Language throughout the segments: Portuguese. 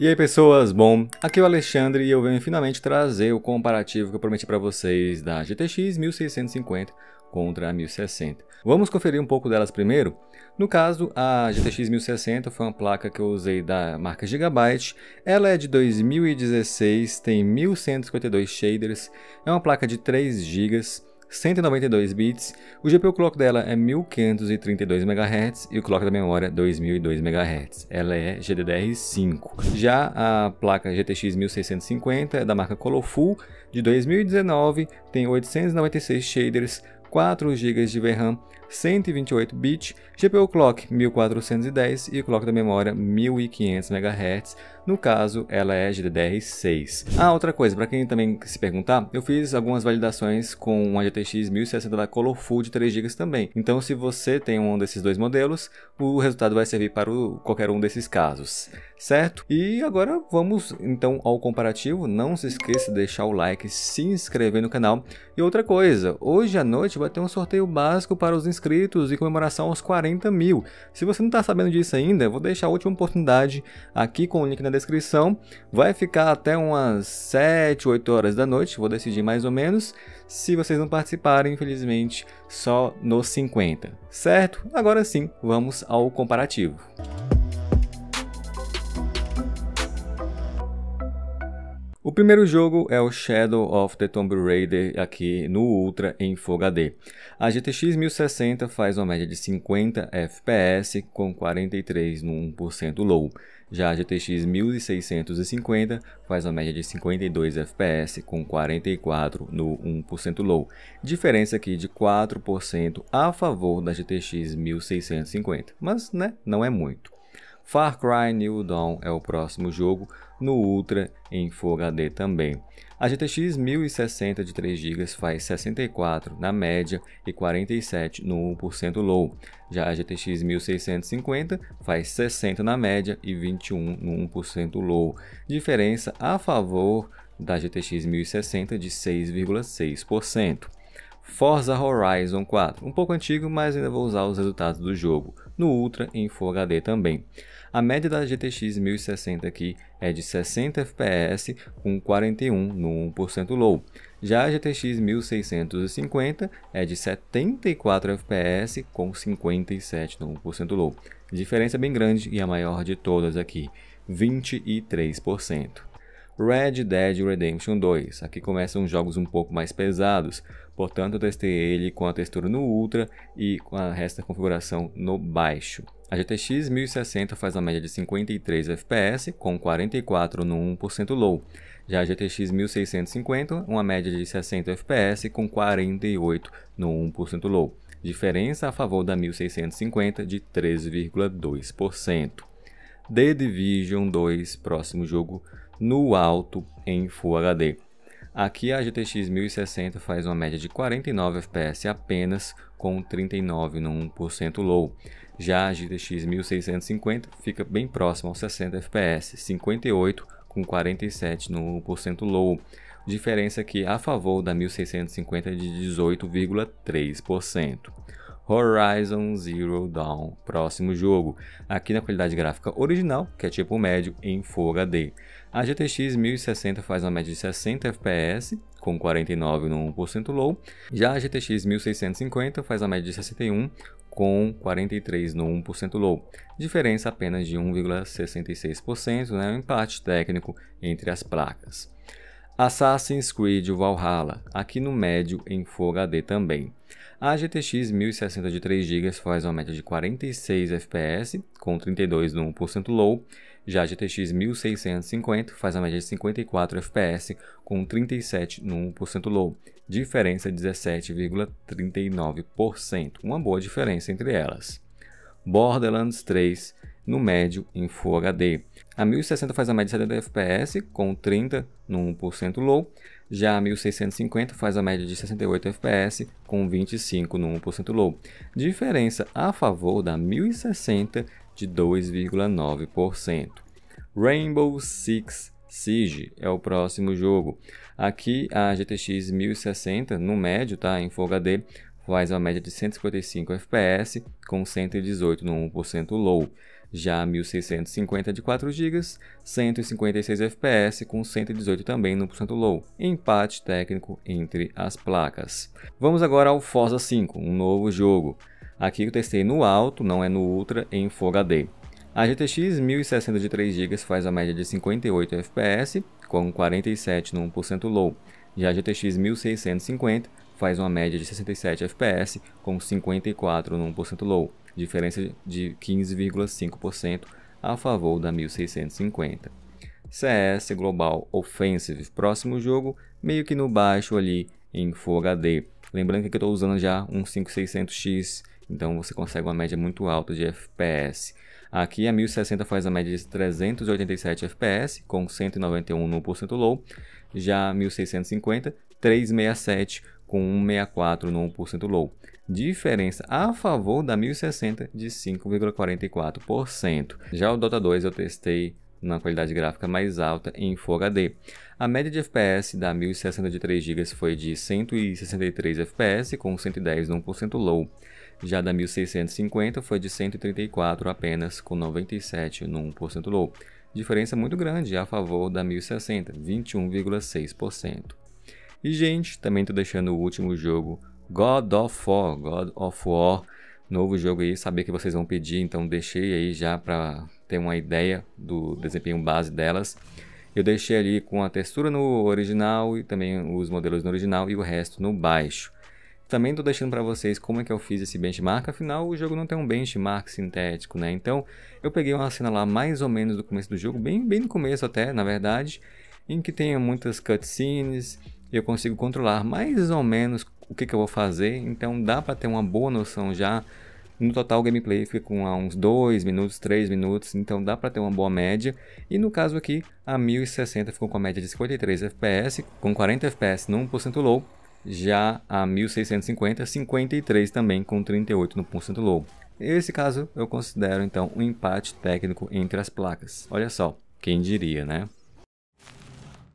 E aí pessoas, bom, aqui é o Alexandre e eu venho finalmente trazer o comparativo que eu prometi para vocês da GTX 1650 contra a 1060. Vamos conferir um pouco delas primeiro? No caso, a GTX 1060 foi uma placa que eu usei da marca Gigabyte, ela é de 2016, tem 1152 shaders, é uma placa de 3 GB, 192 bits, o GPU clock dela é 1532 MHz e o clock da memória 2002 MHz. Ela é GDDR5. Já a placa GTX 1650 é da marca Colorful, de 2019, tem 896 shaders, 4 GB de VRAM, 128 bits, GPU clock 1410 e clock da memória 1500 MHz. No caso, ela é GDDR6. Ah, outra coisa, para quem também se perguntar, eu fiz algumas validações com uma GTX 1060 da Colorful de 3 GB também. Então, se você tem um desses dois modelos, o resultado vai servir para o, qualquer um desses casos, certo? E agora vamos então ao comparativo. Não se esqueça de deixar o like, se inscrever no canal. E outra coisa, hoje à noite vai ter um sorteio básico para os inscritos inscritos e comemoração aos 40 mil. Se você não está sabendo disso ainda, vou deixar a última oportunidade aqui com o link na descrição. Vai ficar até umas 7, 8 horas da noite, vou decidir mais ou menos. Se vocês não participarem, infelizmente, só nos 50, certo? Agora sim, vamos ao comparativo. O primeiro jogo é o Shadow of the Tomb Raider aqui no Ultra em Full HD. A GTX 1060 faz uma média de 50 FPS com 43 no 1% low. Já a GTX 1650 faz uma média de 52 FPS com 44 no 1% low. Diferença aqui de 4% a favor da GTX 1650, mas né, não é muito. Far Cry New Dawn é o próximo jogo, no Ultra em Full HD também. A GTX 1060 de 3 GB faz 64 na média e 47 no 1% low. Já a GTX 1650 faz 60 na média e 21 no 1% low. Diferença a favor da GTX 1060 de 6,6%. Forza Horizon 4, um pouco antigo, mas ainda vou usar os resultados do jogo, no Ultra em Full HD também. A média da GTX 1060 aqui é de 60 FPS com 41 no 1% low. Já a GTX 1650 é de 74 FPS com 57 no 1% low. Diferença bem grande e a maior de todas aqui, 23%. Red Dead Redemption 2. Aqui começam jogos um pouco mais pesados, portanto eu testei ele com a textura no Ultra e com a resta da configuração no baixo. A GTX 1060 faz uma média de 53 FPS, com 44 no 1% low. Já a GTX 1650, uma média de 60 FPS, com 48 no 1% low. Diferença a favor da 1650 de 3,2%. The Division 2, próximo jogo no alto em Full HD. Aqui a GTX 1060 faz uma média de 49 FPS apenas, com 39 no 1% low. Já a GTX 1650 fica bem próximo aos 60 FPS, 58 com 47 no 1% low. Diferença que a favor da 1650 de 18,3%. Horizon Zero Dawn, próximo jogo, aqui na qualidade gráfica original, que é tipo médio em Full HD. A GTX 1060 faz uma média de 60 FPS, com 49 no 1% low, já a GTX 1650 faz a média de 61 com 43 no 1% low, diferença apenas de 1,66%, né, um empate técnico entre as placas. Assassin's Creed Valhalla, aqui no médio em Full HD também. A GTX 1060 de 3 GB faz uma média de 46 FPS, com 32 no 1% low. Já a GTX 1650 faz a média de 54 FPS, com 37 no 1% low. Diferença 17,39%. É uma boa diferença entre elas. Borderlands 3 no médio em Full HD. A 1060 faz a média de 70 FPS, com 30 no 1% low. Já a 1650 faz a média de 68 FPS com 25 no 1% low, diferença a favor da 1060 de 2,9%. Rainbow Six Siege é o próximo jogo. Aqui a GTX 1060 no médio, tá, em Full HD, faz uma média de 155 FPS com 118 no 1% low. Já a 1650 de 4 GB, 156 FPS com 118 também no porcento low. Empate técnico entre as placas. Vamos agora ao Forza 5, um novo jogo. Aqui eu testei no alto, não é no Ultra, em Full HD. A GTX 1060 de 3 GB faz a média de 58 FPS, com 47 no 1% low. Já a GTX 1650 faz uma média de 67 FPS, com 54 no 1% low diferença de 15,5% a favor da 1650. CS Global Offensive, próximo jogo, meio que no baixo ali em Full HD. Lembrando que eu estou usando já um 5600X, então você consegue uma média muito alta de FPS. Aqui a 1060 faz a média de 387 FPS, com 191 no low. Já a 1650, 367 com 164 no 1% low diferença a favor da 1060 de 5,44%. Já o Dota 2 eu testei na qualidade gráfica mais alta em Full HD. A média de FPS da 1060 de 3 GB foi de 163 FPS com 110 no 1% low. Já da 1650 foi de 134 apenas com 97 no 1% low. Diferença muito grande a favor da 1060, 21,6%. E gente, também estou deixando o último jogo God of War, God of War, novo jogo aí, saber que vocês vão pedir, então deixei aí já para ter uma ideia do desempenho base delas. Eu deixei ali com a textura no original e também os modelos no original e o resto no baixo. Também estou deixando para vocês como é que eu fiz esse benchmark, afinal o jogo não tem um benchmark sintético, né? Então eu peguei uma cena lá mais ou menos do começo do jogo, bem, bem no começo até, na verdade, em que tem muitas cutscenes, eu consigo controlar mais ou menos o que, que eu vou fazer, então dá para ter uma boa noção já. No total o gameplay fica com ah, uns 2 minutos, 3 minutos, então dá para ter uma boa média. E no caso aqui, a 1060 ficou com a média de 53 FPS, com 40 FPS no 1% low, já a 1650, 53 também com 38 no 1% low. Esse caso eu considero então um empate técnico entre as placas. Olha só, quem diria, né?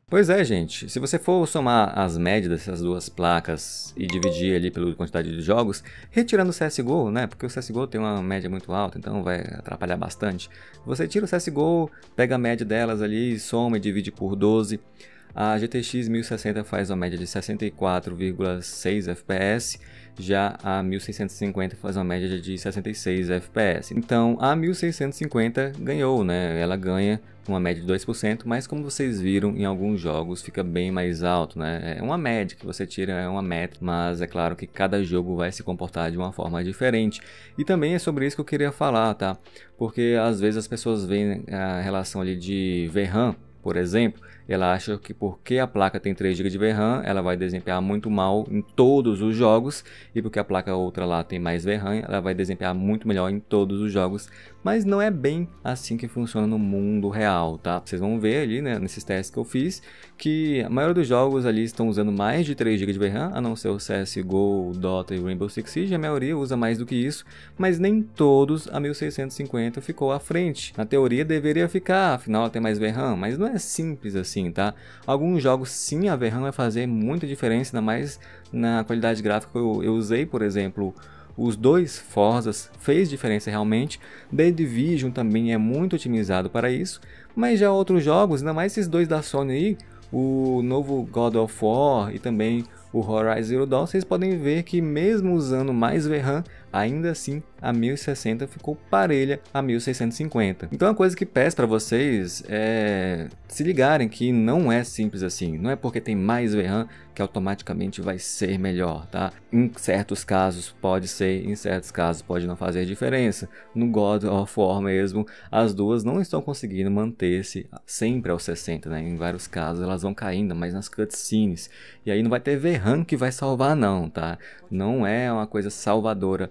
Pois é, gente. Se você for somar as médias dessas duas placas e dividir ali pela quantidade de jogos, retirando o CSGO, né? Porque o CSGO tem uma média muito alta, então vai atrapalhar bastante. Você tira o CSGO, pega a média delas ali, soma e divide por 12. A GTX 1060 faz uma média de 64,6 FPS, já a 1650 faz uma média de 66 FPS. Então a 1650 ganhou, né? Ela ganha uma média de 2%, mas como vocês viram em alguns jogos fica bem mais alto, né? É uma média que você tira, é uma meta, mas é claro que cada jogo vai se comportar de uma forma diferente. E também é sobre isso que eu queria falar, tá? Porque às vezes as pessoas veem a relação ali de VRAM, por exemplo, ela acha que porque a placa tem 3 GB de VRAM, ela vai desempenhar muito mal em todos os jogos, e porque a placa outra lá tem mais VRAM, ela vai desempenhar muito melhor em todos os jogos, mas não é bem assim que funciona no mundo real, tá? Vocês vão ver ali, né, nesses testes que eu fiz, que a maioria dos jogos ali estão usando mais de 3 GB de VRAM, a não ser o CSGO, Dota e Rainbow Six Siege, a maioria usa mais do que isso, mas nem todos a 1650 ficou à frente. Na teoria deveria ficar, afinal ela tem mais VRAM, mas não é simples assim Assim, tá? Alguns jogos sim, a VRAM vai fazer muita diferença, ainda mais na qualidade gráfica eu, eu usei, por exemplo, os dois Forzas fez diferença realmente. The Division também é muito otimizado para isso. Mas já outros jogos, ainda mais esses dois da Sony aí, o novo God of War e também o Horizon Zero Dawn, vocês podem ver que mesmo usando mais VRAM, Ainda assim, a 1060 ficou parelha a 1650. Então a coisa que peço para vocês é se ligarem que não é simples assim. Não é porque tem mais VRAM que automaticamente vai ser melhor, tá? Em certos casos pode ser, em certos casos pode não fazer diferença. No God of War mesmo, as duas não estão conseguindo manter-se sempre aos 60, né? Em vários casos elas vão caindo, mas nas cutscenes. E aí não vai ter VRAM que vai salvar não, tá? Não é uma coisa salvadora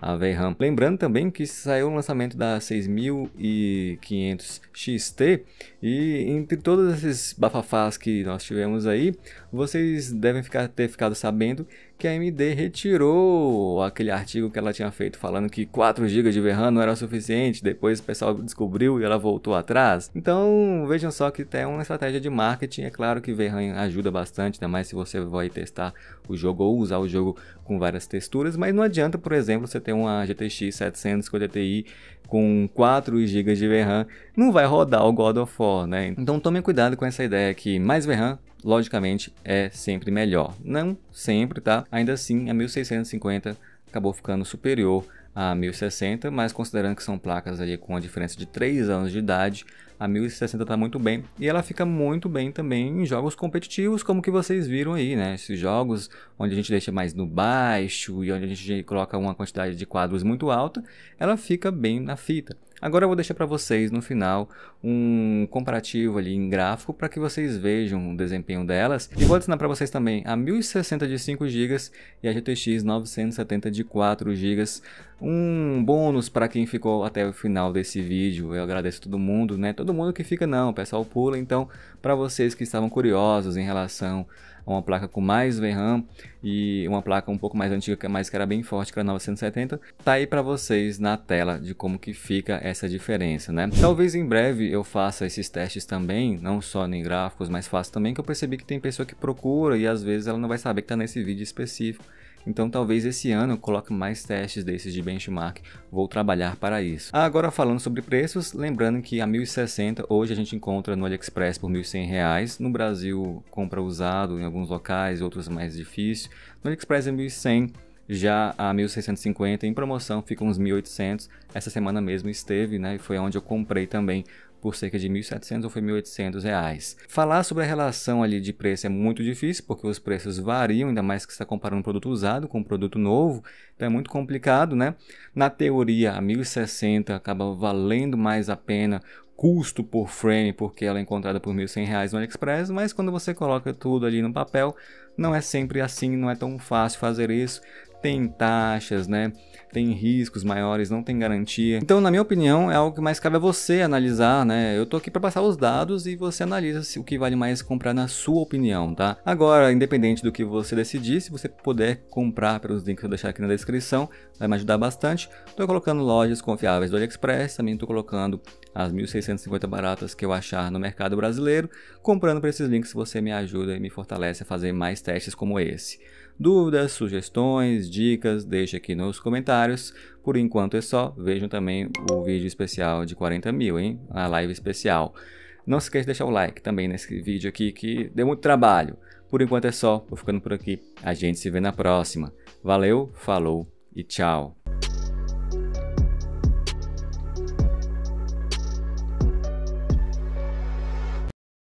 a VRAM. Lembrando também que saiu o lançamento da 6500 XT e entre todos esses bafafás que nós tivemos aí, vocês devem ficar, ter ficado sabendo que a AMD retirou aquele artigo que ela tinha feito falando que 4 GB de VRAM não era suficiente, depois o pessoal descobriu e ela voltou atrás. Então vejam só que tem é uma estratégia de marketing, é claro que VRAM ajuda bastante, ainda mais se você vai testar o jogo ou usar o jogo com várias texturas, mas não adianta, por exemplo, você ter uma GTX 750 com com 4 GB de VRAM, não vai rodar o God of War, né? Então tome cuidado com essa ideia que mais VRAM logicamente é sempre melhor. Não sempre, tá? Ainda assim, a 1650 acabou ficando superior a 1060, mas considerando que são placas ali com a diferença de 3 anos de idade, a 1060 está muito bem e ela fica muito bem também em jogos competitivos como que vocês viram aí, né? Esses jogos onde a gente deixa mais no baixo e onde a gente coloca uma quantidade de quadros muito alta, ela fica bem na fita. Agora eu vou deixar para vocês no final um comparativo ali em gráfico para que vocês vejam o desempenho delas. E vou adicionar para vocês também a 1060 de 5 GB e a GTX 970 de 4 GB um bônus para quem ficou até o final desse vídeo. Eu agradeço todo mundo, né? Todo mundo que fica não, o pessoal pula. Então, para vocês que estavam curiosos em relação a uma placa com mais VRAM e uma placa um pouco mais antiga, é mas que era bem forte, que era 970, tá aí para vocês na tela de como que fica essa diferença, né? Talvez em breve eu faça esses testes também, não só em gráficos, mas faço também que eu percebi que tem pessoa que procura e às vezes ela não vai saber que tá nesse vídeo específico então talvez esse ano eu coloque mais testes desses de benchmark, vou trabalhar para isso. Ah, agora falando sobre preços, lembrando que a 1060 hoje a gente encontra no AliExpress por 1100 reais, no Brasil compra usado em alguns locais, outros mais difícil. No AliExpress é 1100 já a 1650 em promoção fica uns 1800. Essa semana mesmo esteve, né? E foi onde eu comprei também por cerca de 1.700 ou foi 1.800 reais. Falar sobre a relação ali de preço é muito difícil, porque os preços variam, ainda mais que está comparando um produto usado com um produto novo, então é muito complicado, né? Na teoria, a 1.060 acaba valendo mais a pena custo por frame, porque ela é encontrada por R$ 1.100 no AliExpress, mas quando você coloca tudo ali no papel, não é sempre assim, não é tão fácil fazer isso tem taxas, né? Tem riscos maiores, não tem garantia. Então, na minha opinião, é algo que mais cabe a você analisar, né? Eu tô aqui para passar os dados e você analisa o que vale mais comprar na sua opinião, tá? Agora, independente do que você decidir, se você puder comprar pelos links que eu deixar aqui na descrição, vai me ajudar bastante. Tô colocando lojas confiáveis do AliExpress, também tô colocando as 1.650 baratas que eu achar no mercado brasileiro. Comprando por esses links, você me ajuda e me fortalece a fazer mais testes como esse. Dúvidas, sugestões, dicas, deixe aqui nos comentários. Por enquanto é só, vejam também o vídeo especial de 40 mil, hein? A live especial. Não se esqueça de deixar o like também nesse vídeo aqui que deu muito trabalho. Por enquanto é só, vou ficando por aqui. A gente se vê na próxima. Valeu, falou e tchau.